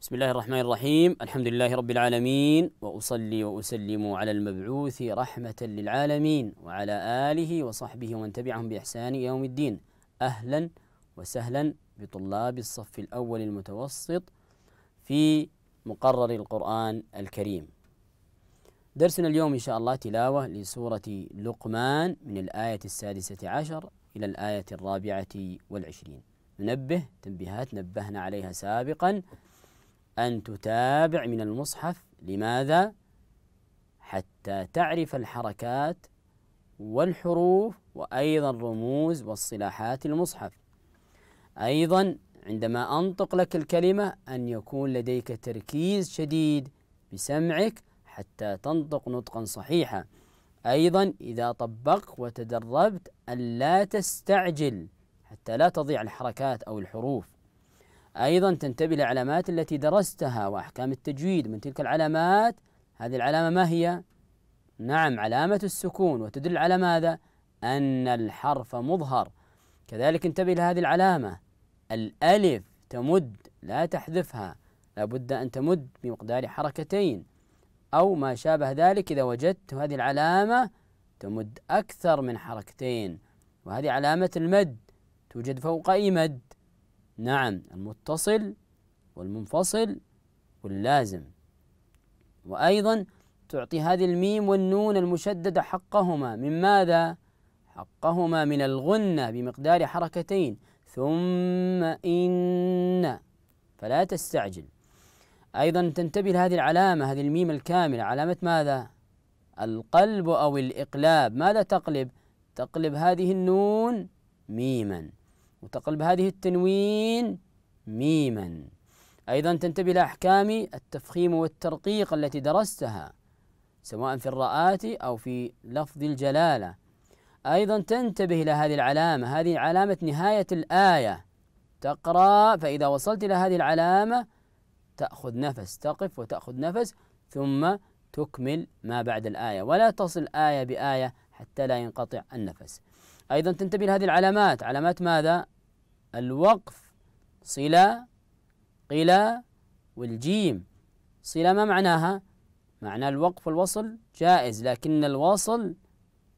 بسم الله الرحمن الرحيم الحمد لله رب العالمين وأصلي وأسلم على المبعوث رحمة للعالمين وعلى آله وصحبه ومن تبعهم بإحسان يوم الدين أهلا وسهلا بطلاب الصف الأول المتوسط في مقرر القرآن الكريم درسنا اليوم إن شاء الله تلاوة لسورة لقمان من الآية السادسة عشر إلى الآية الرابعة والعشرين ننبه تنبيهات نبهنا عليها سابقا أن تتابع من المصحف لماذا؟ حتى تعرف الحركات والحروف وأيضا الرموز والصلاحات المصحف أيضا عندما أنطق لك الكلمة أن يكون لديك تركيز شديد بسمعك حتى تنطق نطقا صحيحا أيضا إذا طبقت وتدربت أن لا تستعجل حتى لا تضيع الحركات أو الحروف أيضا تنتبه للعلامات التي درستها وأحكام التجويد من تلك العلامات هذه العلامة ما هي؟ نعم علامة السكون وتدل على ماذا؟ أن الحرف مظهر كذلك انتبه لهذه العلامة الألف تمد لا تحذفها لابد أن تمد بمقدار حركتين أو ما شابه ذلك إذا وجدت هذه العلامة تمد أكثر من حركتين وهذه علامة المد توجد فوق أي مد نعم المتصل والمنفصل واللازم وأيضا تعطي هذه الميم والنون المشددة حقهما من ماذا؟ حقهما من الغنة بمقدار حركتين ثم إن فلا تستعجل أيضا تنتبه لهذه العلامة هذه الميم الكاملة علامة ماذا؟ القلب أو الإقلاب ماذا تقلب؟ تقلب هذه النون ميما وتقلب هذه التنوين ميما أيضا تنتبه لأحكام التفخيم والترقيق التي درستها سواء في الرآت أو في لفظ الجلالة أيضا تنتبه إلى هذه العلامة هذه علامة نهاية الآية تقرأ فإذا وصلت إلى هذه العلامة تأخذ نفس تقف وتأخذ نفس ثم تكمل ما بعد الآية ولا تصل آية بآية حتى لا ينقطع النفس أيضا تنتبه لهذه العلامات علامات ماذا؟ الوقف صلة قلا والجيم صلة ما معناها معنى الوقف والوصل جائز لكن الوصل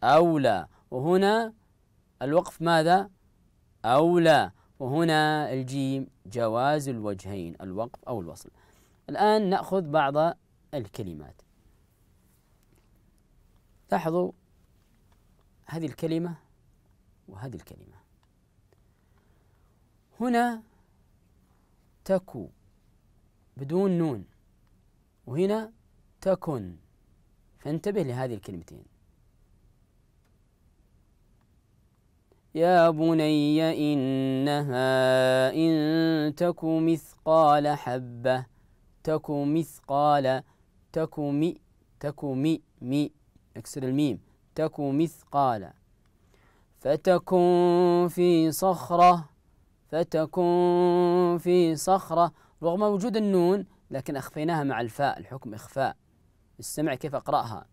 أولى وهنا الوقف ماذا أولى وهنا الجيم جواز الوجهين الوقف أو الوصل الآن نأخذ بعض الكلمات لاحظوا هذه الكلمة وهذه الكلمة هنا تكو بدون نون وهنا تكن فانتبه لهذه الكلمتين يا بني إنها إن تك مثقال حبة تك مثقال تك مي تك مي مي اكسر الميم تك مثقال فتكن في صخرة فتكون في صخرة رغم وجود النون لكن أخفيناها مع الفاء الحكم إخفاء استمع كيف أقرأها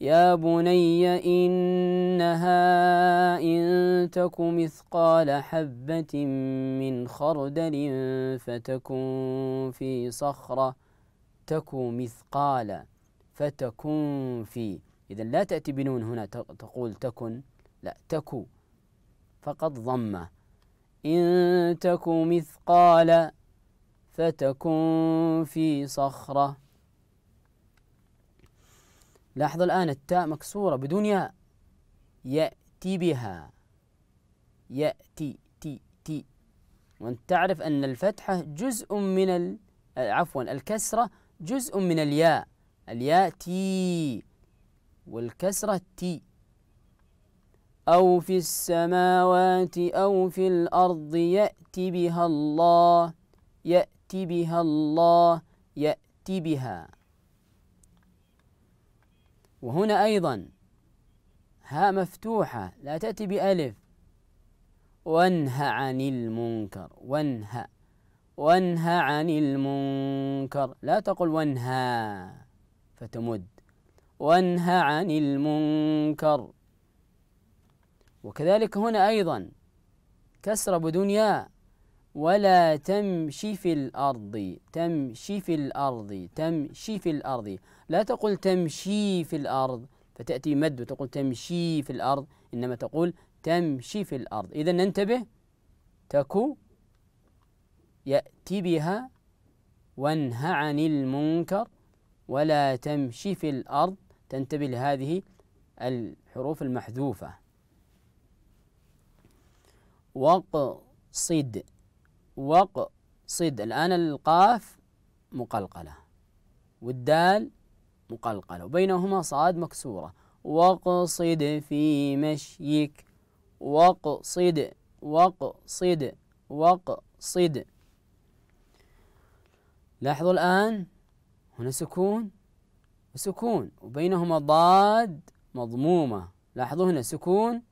يا بني إنها إن تك مثقال حبة من خردل فتكن في صخرة تكو مثقال فتكن في إذا لا تأتي بنون هنا تقول تكن لا تكو فقط ضمه إن تك مثقال فتكن في صخرة لاحظ الآن التاء مكسورة بدون ياء يأتي بها يأتي تي تي وأنت تعرف أن الفتحة جزء من ال... عفوا الكسرة جزء من الياء الياء تي والكسرة تي أو في السماوات أو في الأرض يأتي بها الله يأتي بها الله يأتي بها وهنا أيضا ها مفتوحة لا تأتي بألف وانه عن المنكر وانهى وانهى عن المنكر لا تقل وانهى فتمد وانهى عن المنكر وكذلك هنا أيضا كسرة بدون ياء ولا تمشي في الأرض تمشي في الأرض تمشي في الأرض لا تقول تمشي في الأرض فتأتي مد وتقول تمشي في الأرض إنما تقول تمشي في الأرض إذا ننتبه تكو يأتي بها وانه عن المنكر ولا تمشي في الأرض تنتبه لهذه الحروف المحذوفة وقصد وقصد الآن القاف مقلقلة والدال مقلقلة وبينهما صاد مكسورة وقصد في مشيك وقصد وقصد وقصد لاحظوا الآن هنا سكون وسكون وبينهما ضاد مضمومة لاحظوا هنا سكون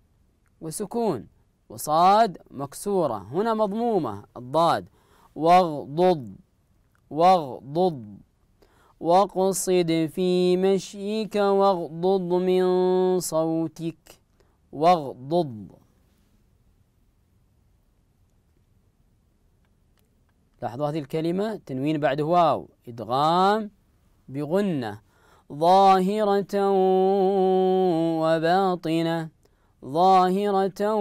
وسكون وصاد مكسورة هنا مضمومة الضاد واغضض واغضض واقصد في مشيك واغضض من صوتك واغضض لاحظوا هذه الكلمة تنوين بعد واو إدغام بغنة ظاهرة وباطنة ظاهرة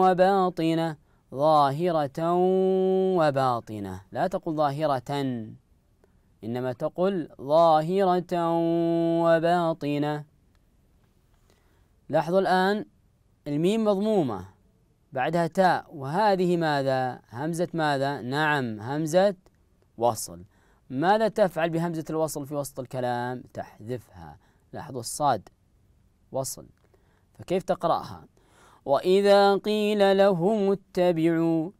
وباطنة ظاهرة وباطنة لا تقل ظاهرة إنما تقل ظاهرة وباطنة لاحظوا الآن الميم مضمومة بعدها تاء وهذه ماذا همزة ماذا نعم همزة وصل ماذا تفعل بهمزة الوصل في وسط الكلام تحذفها لاحظوا الصاد وصل فكيف تقرأها وإذا قيل لهم اتبعوا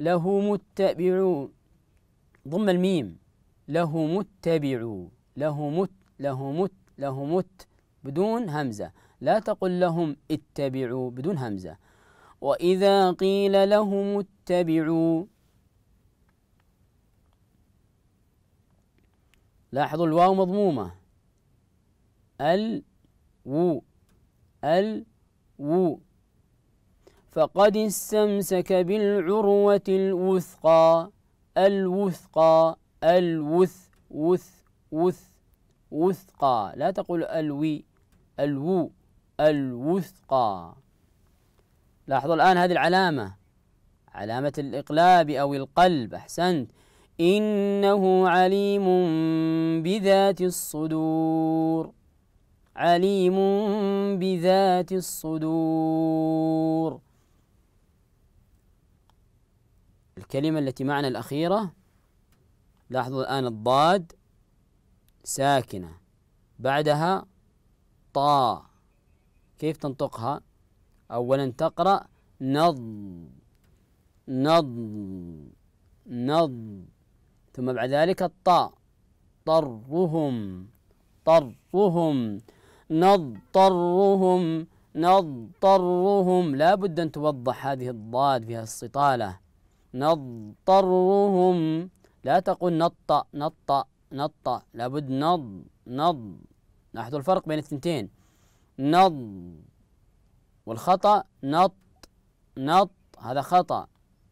لهم اتبعوا ضم الميم لهم اتبعوا لهم ات لهم ات لهم ات بدون همزة لا تقل لهم اتبعوا بدون همزة وإذا قيل لهم اتبعوا لاحظوا الواو مضمومة ال و الو فقد استمسك بالعروة الوثقى الوثقى الوث وث وث وثقى لا تقول الوي الو الوثقى لاحظوا الآن هذه العلامة علامة الإقلاب أو القلب أحسنت إنه عليم بذات الصدور عليم بذات الصدور الكلمة التي معنى الأخيرة لاحظوا الآن الضاد ساكنة بعدها طا كيف تنطقها أولا تقرأ نض نض نض ثم بعد ذلك الطاء طرهم طرهم نضطرهم نضطرهم لا بد أن توضح هذه الضاد فيها استطالة نضطرهم لا تقول نط نط لا لابد نض نض لاحظوا الفرق بين الثنتين نض والخطأ نط نط هذا خطأ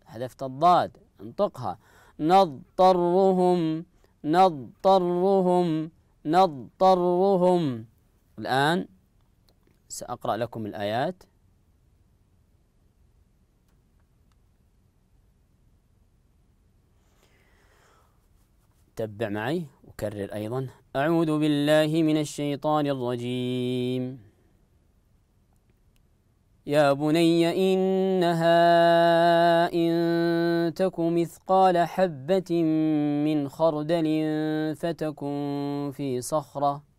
حذفت الضاد انطقها نضطرهم نضطرهم نضطرهم الآن سأقرأ لكم الآيات تبع معي وكرر أيضا أعوذ بالله من الشيطان الرجيم يا بني إنها إن تك مثقال حبة من خردل فتكن في صخرة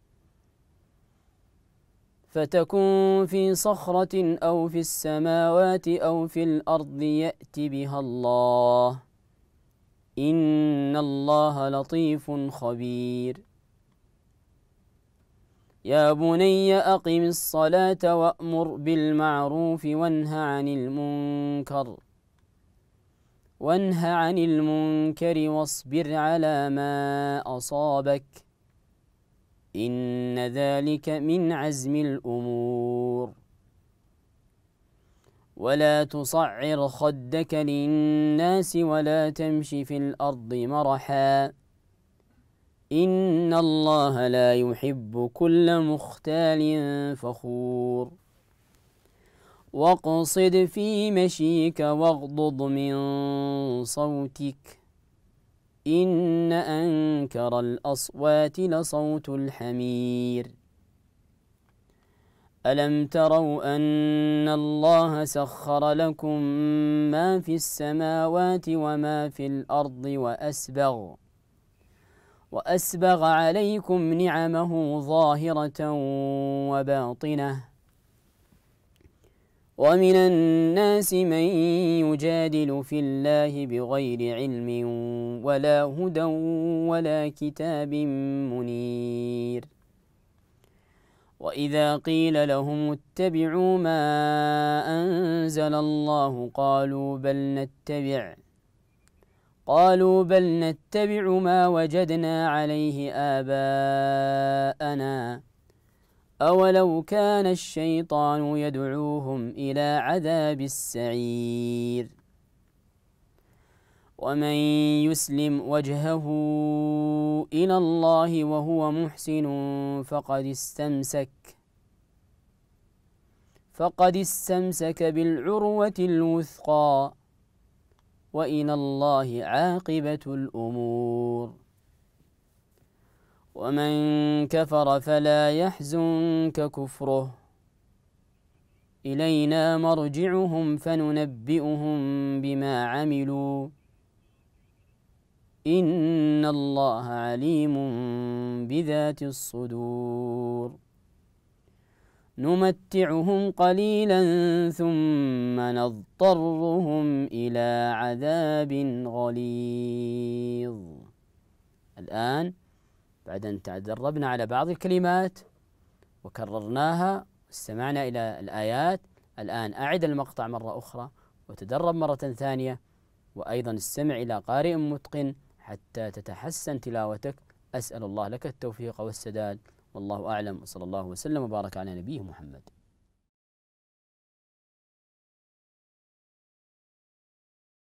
فتكون في صخرة أو في السماوات أو في الأرض يأت بها الله إن الله لطيف خبير يا بني أقم الصلاة وأمر بالمعروف وانه عن المنكر وانه عن المنكر واصبر على ما أصابك إن ذلك من عزم الأمور ولا تصعر خدك للناس ولا تمش في الأرض مرحا إن الله لا يحب كل مختال فخور واقصد في مشيك واغضض من صوتك إن أنكر الأصوات لصوت الحمير ألم تروا أن الله سخر لكم ما في السماوات وما في الأرض وأسبغ وأسبغ عليكم نعمه ظاهرة وباطنةً ومن الناس من يجادل في الله بغير علم ولا هدى ولا كتاب منير واذا قيل لهم اتبعوا ما انزل الله قالوا بل نتبع قالوا بل نتبع ما وجدنا عليه اباءنا أولو كان الشيطان يدعوهم إلى عذاب السعير ومن يسلم وجهه إلى الله وهو محسن فقد استمسك فقد استمسك بالعروة الوثقى وإلى الله عاقبة الأمور ومن كفر فلا يحزنك كفره إلينا مرجعهم فننبئهم بما عملوا إن الله عليم بذات الصدور نمتعهم قليلا ثم نضطرهم إلى عذاب غليظ الآن بعد أن تدربنا على بعض الكلمات وكررناها استمعنا إلى الآيات الآن أعد المقطع مرة أخرى وتدرب مرة ثانية وأيضا استمع إلى قارئ متقن حتى تتحسن تلاوتك أسأل الله لك التوفيق والسداد والله أعلم وصلى الله وسلم وبارك على نبيه محمد